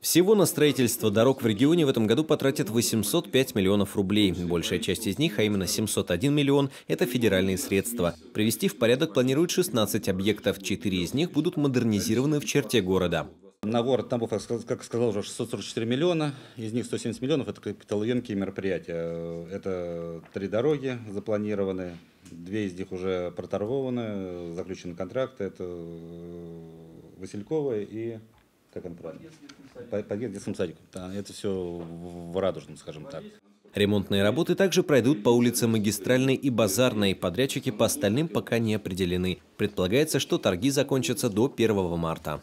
Всего на строительство дорог в регионе в этом году потратят 805 миллионов рублей. Большая часть из них, а именно 701 миллион, это федеральные средства. Привести в порядок планируют 16 объектов, четыре из них будут модернизированы в черте города. На город Тамбов, как сказал уже, 644 миллиона, из них 170 миллионов – это капиталоемкие мероприятия. Это три дороги запланированы, две из них уже проторгованы, заключены контракты, это Васильковая и как он правильно? Подъезд детскому садику. Да, это все в радужном, скажем так. Ремонтные работы также пройдут по улице Магистральной и Базарной. Подрядчики по остальным пока не определены. Предполагается, что торги закончатся до 1 марта.